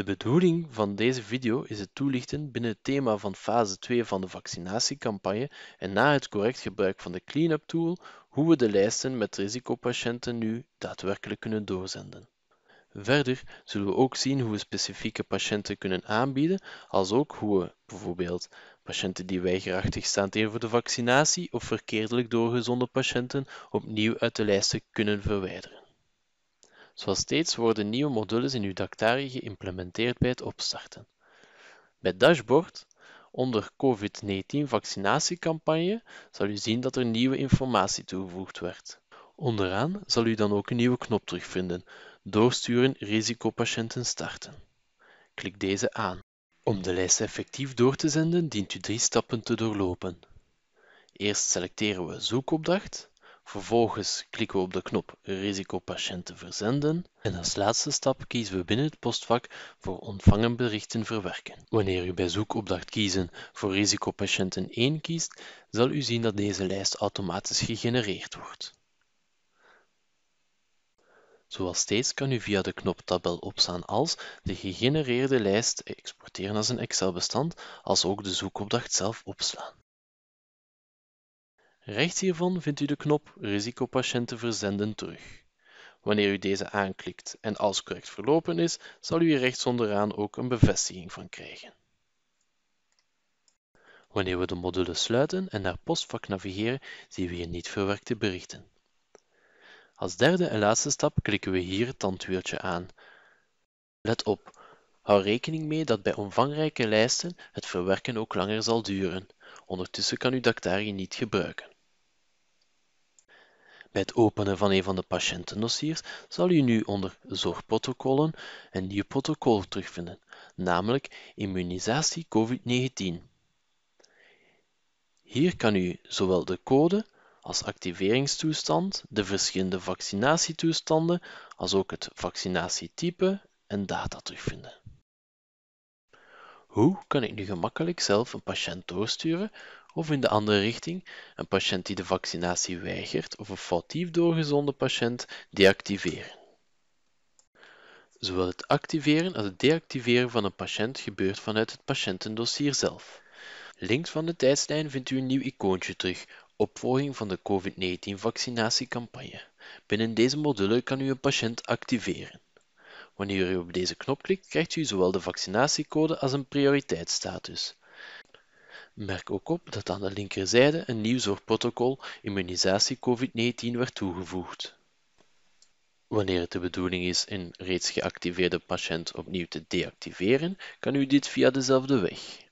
De bedoeling van deze video is het toelichten binnen het thema van fase 2 van de vaccinatiecampagne en na het correct gebruik van de cleanup tool hoe we de lijsten met risicopatiënten nu daadwerkelijk kunnen doorzenden. Verder zullen we ook zien hoe we specifieke patiënten kunnen aanbieden, als ook hoe we bijvoorbeeld patiënten die weigerachtig staan tegen de vaccinatie of verkeerdelijk doorgezonde patiënten opnieuw uit de lijsten kunnen verwijderen. Zoals steeds worden nieuwe modules in uw Dactari geïmplementeerd bij het opstarten. Bij Dashboard, onder COVID-19-vaccinatiecampagne, zal u zien dat er nieuwe informatie toegevoegd werd. Onderaan zal u dan ook een nieuwe knop terugvinden, doorsturen risicopatiënten starten. Klik deze aan. Om de lijst effectief door te zenden dient u drie stappen te doorlopen. Eerst selecteren we zoekopdracht, Vervolgens klikken we op de knop Risicopatiënten verzenden. En als laatste stap kiezen we binnen het postvak voor Ontvangen berichten verwerken. Wanneer u bij zoekopdracht kiezen voor Risicopatiënten 1 kiest, zal u zien dat deze lijst automatisch gegenereerd wordt. Zoals steeds kan u via de knop Tabel opslaan als de gegenereerde lijst exporteren als een Excel-bestand, als ook de zoekopdracht zelf opslaan. Rechts hiervan vindt u de knop Risicopatiënten verzenden terug. Wanneer u deze aanklikt en alles correct verlopen is, zal u hier rechts onderaan ook een bevestiging van krijgen. Wanneer we de module sluiten en naar postvak navigeren, zien we hier niet verwerkte berichten. Als derde en laatste stap klikken we hier het tandwieltje aan. Let op, hou rekening mee dat bij omvangrijke lijsten het verwerken ook langer zal duren. Ondertussen kan u Dactari niet gebruiken. Bij het openen van een van de patiëntendossiers zal u nu onder Zorgprotocollen een nieuw protocol terugvinden, namelijk Immunisatie COVID-19. Hier kan u zowel de code als activeringstoestand, de verschillende vaccinatietoestanden, als ook het vaccinatietype en data terugvinden. Hoe kan ik nu gemakkelijk zelf een patiënt doorsturen of in de andere richting, een patiënt die de vaccinatie weigert of een foutief doorgezonden patiënt, deactiveren. Zowel het activeren als het deactiveren van een patiënt gebeurt vanuit het patiëntendossier zelf. Links van de tijdslijn vindt u een nieuw icoontje terug, opvolging van de COVID-19-vaccinatiecampagne. Binnen deze module kan u een patiënt activeren. Wanneer u op deze knop klikt, krijgt u zowel de vaccinatiecode als een prioriteitsstatus. Merk ook op dat aan de linkerzijde een nieuw zorgprotocol immunisatie COVID-19 werd toegevoegd. Wanneer het de bedoeling is een reeds geactiveerde patiënt opnieuw te deactiveren, kan u dit via dezelfde weg.